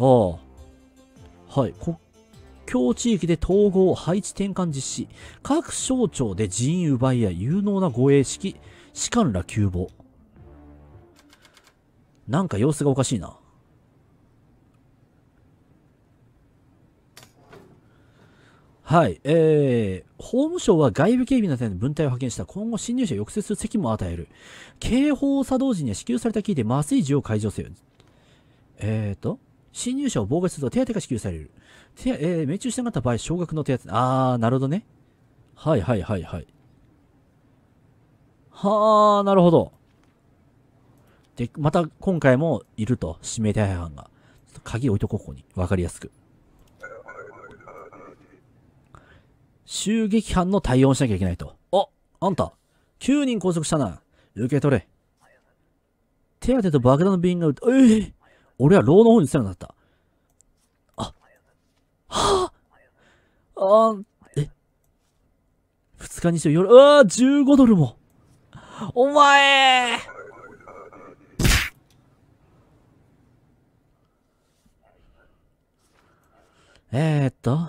ああ。はい。国境地域で統合、配置転換実施。各省庁で人員奪い合い、有能な護衛式、士官ら急防。なんか様子がおかしいな。はい。えー、法務省は外部警備のための分隊を派遣した。今後侵入者を抑制する責務を与える。警報作動時には支給されたキーで麻酔銃を解除せよ。えーと。侵入者を妨害すると手当が支給される。手、えー、命中してなかった場合、少額の手当。あー、なるほどね。はいはいはいはい。はー、なるほど。で、また今回もいると、指名手配犯が。ちょっと鍵置いとこう、ここに。わかりやすく。襲撃犯の対応しなきゃいけないと。あ、あんた、9人拘束したな。受け取れ。手当と爆弾の便が撃て、ええー俺は牢の方にすらなった。あ、はあ、あえ、二日にしよう夜、うわ15ドルも。お前えー、っと、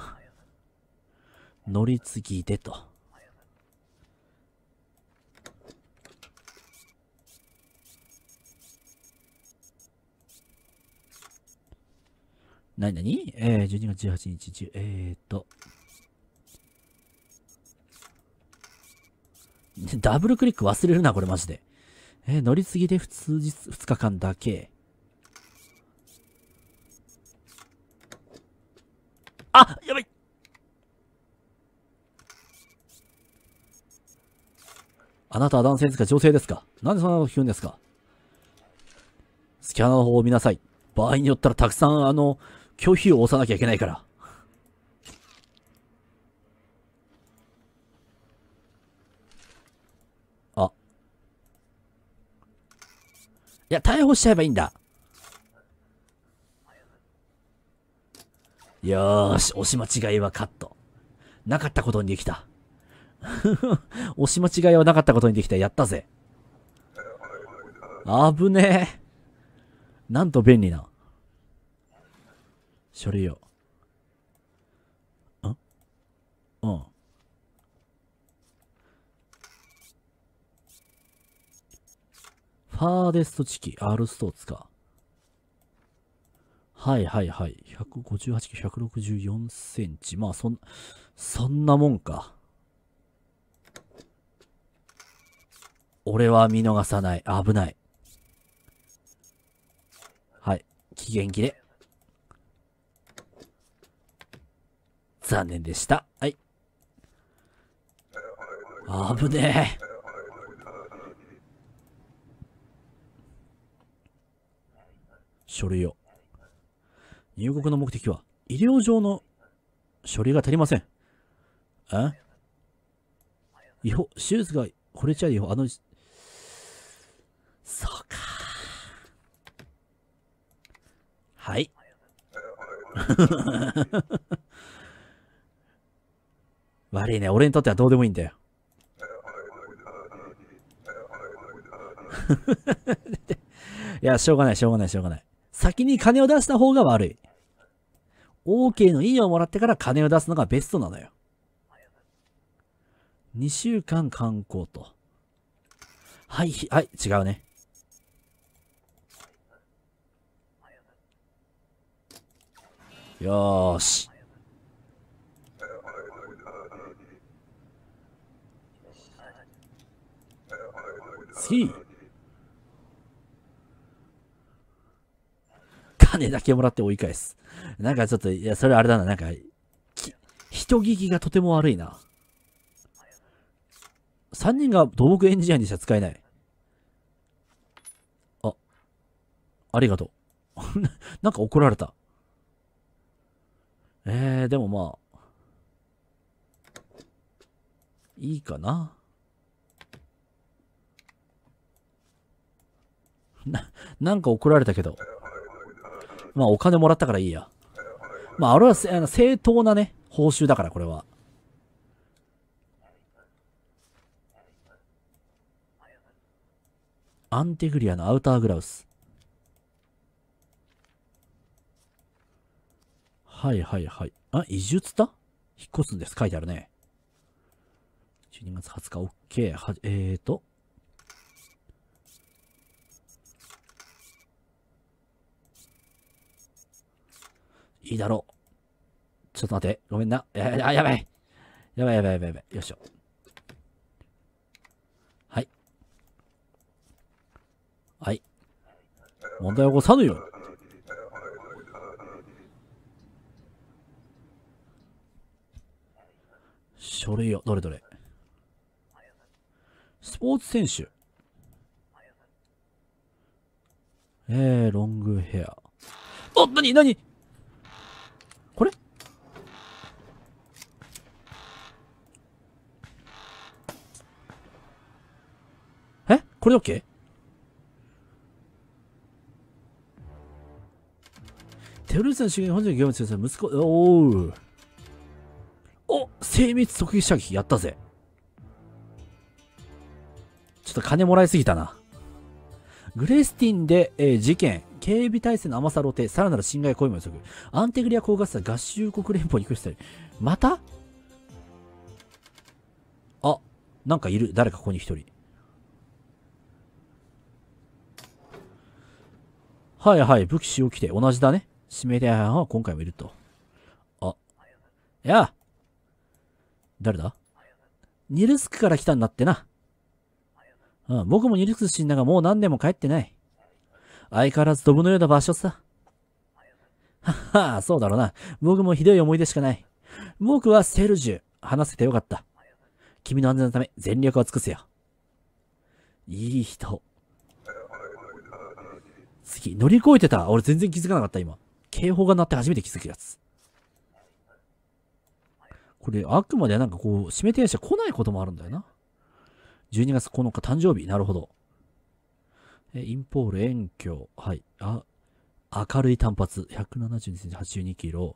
乗り継ぎでと。何何えー、12月18日、中、えー、っと、ダブルクリック忘れるな、これマジで。えー、乗り継ぎで普通日、2日間だけ。あやばいあなたは男性ですか女性ですかなんでそんなこと聞くんですかスキャナーの方を見なさい。場合によったらたくさんあの、拒否を押さなきゃいけないから。あ。いや、逮捕しちゃえばいいんだ。よーし、押し間違いはカット。なかったことにできた。押し間違いはなかったことにできた。やったぜ。危ねえ。なんと便利な。書類を。あうん。ファーデストチキ、R ストーツか。はいはいはい。158キロ、164センチ。まあ、そん、そんなもんか。俺は見逃さない。危ない。はい。期限切れ。残念でした。はい。あぶねえ。書類を。入国の目的は、医療上の書類が足りません。え違法、手術がこれちゃいよ。あの、そうか。はい。悪いね。俺にとってはどうでもいいんだよ。いや、しょうがない、しょうがない、しょうがない。先に金を出した方が悪い。OK のいいをもらってから金を出すのがベストなのよ。2週間観光と。はい、はい、違うね。よーし。金だけもらって追い返す。なんかちょっと、いや、それあれだな、なんか、人聞きがとても悪いな。3人が土木エンジニアにしか使えない。あ、ありがとう。なんか怒られた。えー、でもまあ、いいかな。な、なんか怒られたけど。まあ、お金もらったからいいや。まあ、あれはあの正当なね、報酬だから、これは。アンティグリアのアウターグラウス。はいはいはい。あ、移住つた引っ越すんです。書いてあるね。12月20日、OK。は、えーと。いいだろう。ちょっと待って、ごめんな。あ、やばい。やばいやばいやばいやばい。よいしょ。はい。はい。問題起こさぬよ。書類よ、どれどれ。スポーツ選手。えー、ロングヘア。お、っ、なになにこれで OK? テロリスの主義本人の業務中です息子、おう。お精密特技射撃やったぜ。ちょっと金もらいすぎたな。グレスティンで、えー、事件、警備体制の甘さ露呈、さらなる侵害行為も予測。アンテグリア高画質合衆国連邦にくしたり。またあ、なんかいる。誰かここに一人。はいはい、武器使用規定。同じだね。指名手配犯は今回もいると。あ。いや誰だニルスクから来たんだってな。うん、僕もニルスク死んだがもう何年も帰ってない。相変わらずドブのような場所さ。ははあ、そうだろうな。僕もひどい思い出しかない。僕はセルジュ。話せてよかった。君の安全のため全力を尽くすよ。いい人。次、乗り越えてた。俺全然気づかなかった、今。警報が鳴って初めて気づくやつ。これ、あくまでなんかこう、締め手配て、来ないこともあるんだよな。12月9日誕生日。なるほど。え、インポール、遠距。はい。あ、明るい単発。172センチ、82キロ。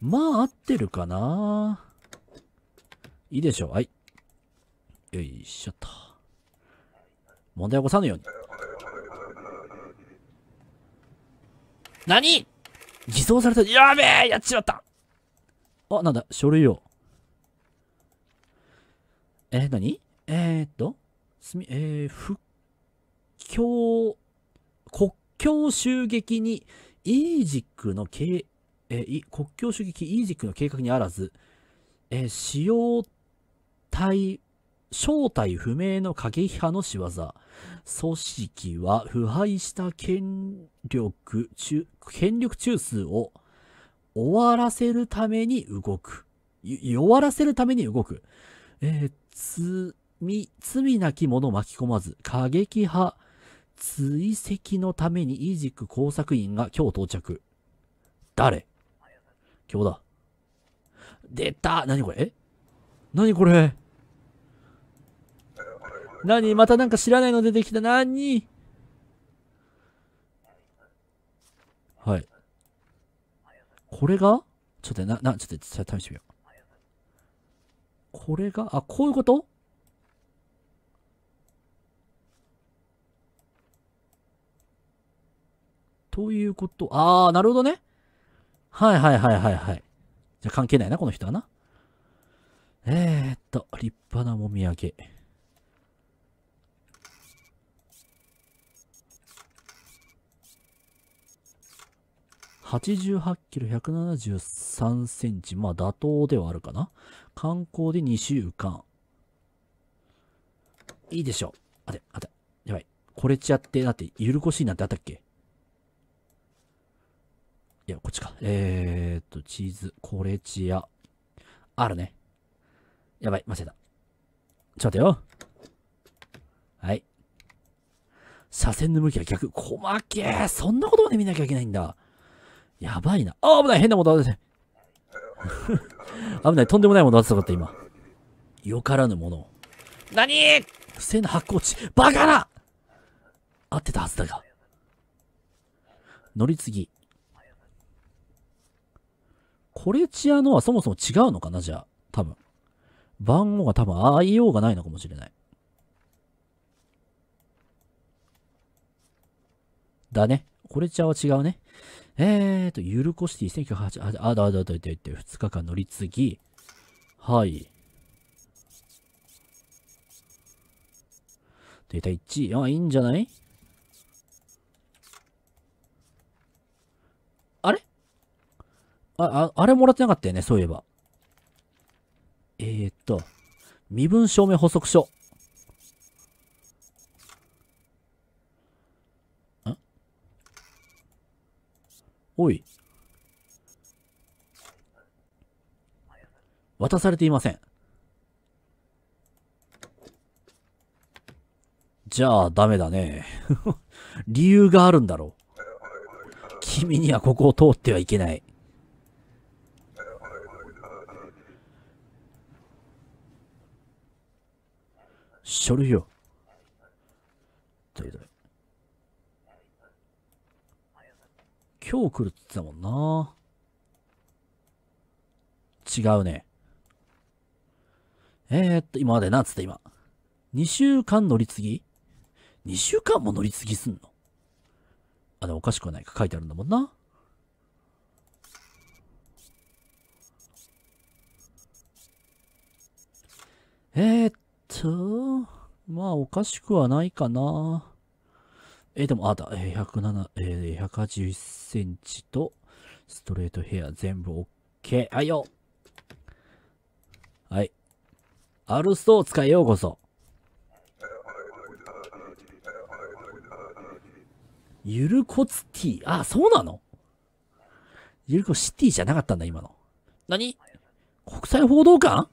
まあ、合ってるかな。いいでしょう。はい。よいしょっと。問題起こさぬように。何偽装された。やべえやっちまったあ、なんだ、書類を。え、何えー、っと、すみ、えー、不国境襲撃に、イージックの計、えー、国境襲撃イージックの計画にあらず、えー、使用体、正体不明の過激派の仕業。組織は腐敗した権力中、権力中枢を終わらせるために動く。弱らせるために動く。えー、罪、罪なき者巻き込まず、過激派追跡のためにイージック工作員が今日到着。誰今日だ。出た何これえ何これ何またなんか知らないの出てきた。何はい。これがちょっとな、な、ちょっと、ちょっと試してみよう。これが、あ、こういうことということ、あー、なるほどね。はいはいはいはいはい。じゃ関係ないな、この人はな。えー、っと、立派なもみあげ。88キロ173センチ。まあ妥当ではあるかな。観光で2週間。いいでしょう。あて、あて、やばい。これちゃって、だって、ゆるこしいなんてあったっけいや、こっちか。えー、っと、チーズ、コレチア。あるね。やばい、間違えた。ちょっと待てよ。はい。車線の向きは逆。細けえ。そんなことまで見なきゃいけないんだ。やばいな。あ、危ない変なもの当てて。危ないとんでもないもの当てたかった今。よからぬものを。何不正な発光地。バカな合ってたはずだが。乗り継ぎ。コレチアのはそもそも違うのかなじゃあ。多分。番号が多分ようがないのかもしれない。だね。コレチアは違うね。えーと、ゆるこシティ1 9 8 8あ、あだあだあだって言って、2日間乗り継ぎ、はい。データ1、あ、いいんじゃないあれあ、あ、あれもらってなかったよね、そういえば。えー、っと、身分証明補足書。おい。渡されていません。じゃあ、ダメだね。理由があるんだろう。君にはここを通ってはいけない。書類を今日来るって言ってたもんな。違うね。えー、っと、今までな、つって今。2週間乗り継ぎ ?2 週間も乗り継ぎすんのあ、でもおかしくはないか書いてあるんだもんな。えー、っと、まあおかしくはないかな。えー、でも、あだ、えー、えー、181センチと、ストレートヘア全部 OK。はいよはい。アルストを使えようこそ。ゆるこつティー。あ、そうなのゆるこシティじゃなかったんだ、今の。何国際報道官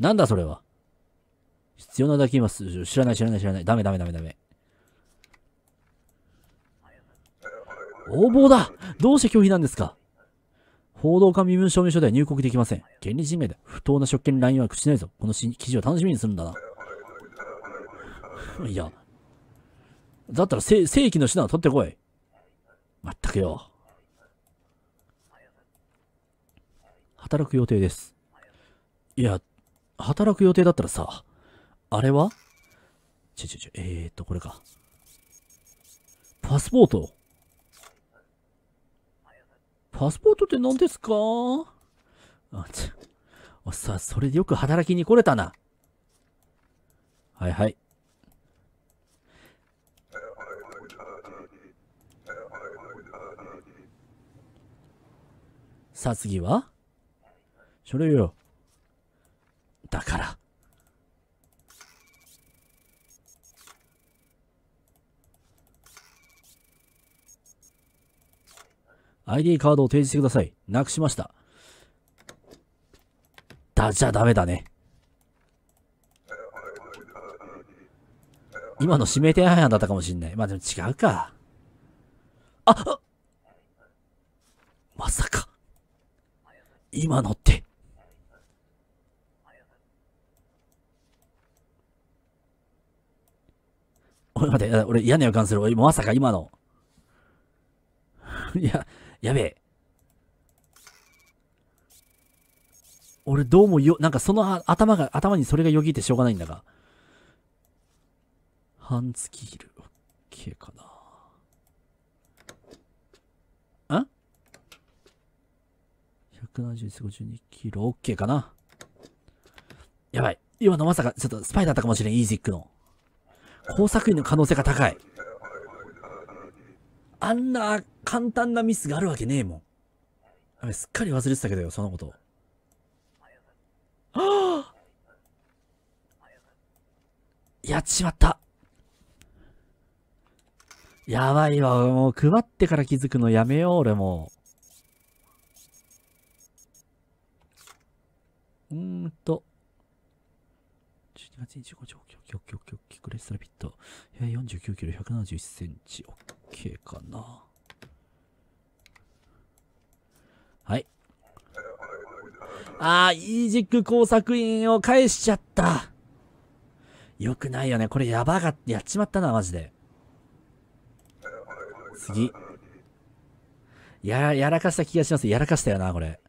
なんだそれは。必要なだけいます。知らない知らない知らない。ダメダメダメダメ。横暴だどうして拒否なんですか報道官身分証明書では入国できません。権利侵害で不当な職権乱用は口ないぞ。この記事を楽しみにするんだな。いや。だったら正正規の手段を取ってこい。まったくよ。働く予定です。いや、働く予定だったらさ、あれはちょちょちょ、えー、っと、これか。パスポートパスポートって何ですかあ、ちおさ、それでよく働きに来れたな。はいはい。さあ次はそれよ。だから。ID カードを提示してください。なくしました。だ、じゃダメだね。今の指名手配犯だったかもしんない。まあでも違うか。あっまさか。今のって。俺待て、俺嫌な予感する。俺まさか今の。いや、やべえ。俺どうもよ、なんかその頭が、頭にそれがよぎってしょうがないんだが。半月切る。OK かな。ん ?171,52 キロ。OK かな。やばい。今のまさか、ちょっとスパイだったかもしれん、イージックの。工作員の可能性が高い。あんな簡単なミスがあるわけねえもん。あれ、すっかり忘れてたけどよ、そのこと。は あやっちまった。やばいわ、もう配ってから気づくのやめよう、俺もう。うーんと。12月25日、オッケーオッケーオッケーオッケー、クレストラピット。49キロ、171センチ、オッケーかな。ああ、イージック工作員を返しちゃった。よくないよね。これやばがってやっちまったな、マジで。次。やら、やらかした気がします。やらかしたよな、これ。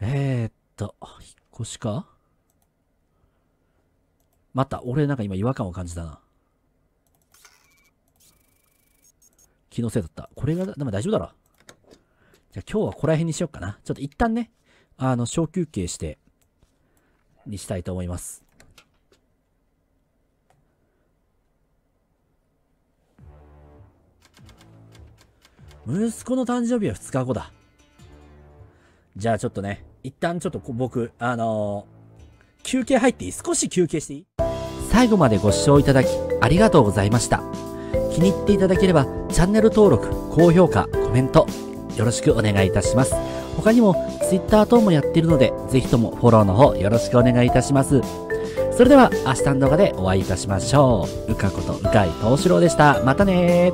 えー、っと、引っ越しか待った。俺なんか今違和感を感じたな。気のせいだった。これが、でも大丈夫だろ。じゃあ今日はここら辺にしよっかな。ちょっと一旦ね、あの、小休憩して、にしたいと思います。息子の誕生日は2日後だ。じゃあちょっとね、一旦ちょっと僕、あのー、休憩入っていい少し休憩していい最後までご視聴いただきありがとうございました。気に入っていただければチャンネル登録、高評価、コメントよろしくお願いいたします。他にも Twitter 等もやっているのでぜひともフォローの方よろしくお願いいたします。それでは明日の動画でお会いいたしましょう。うかことうかいとうしろうでした。またね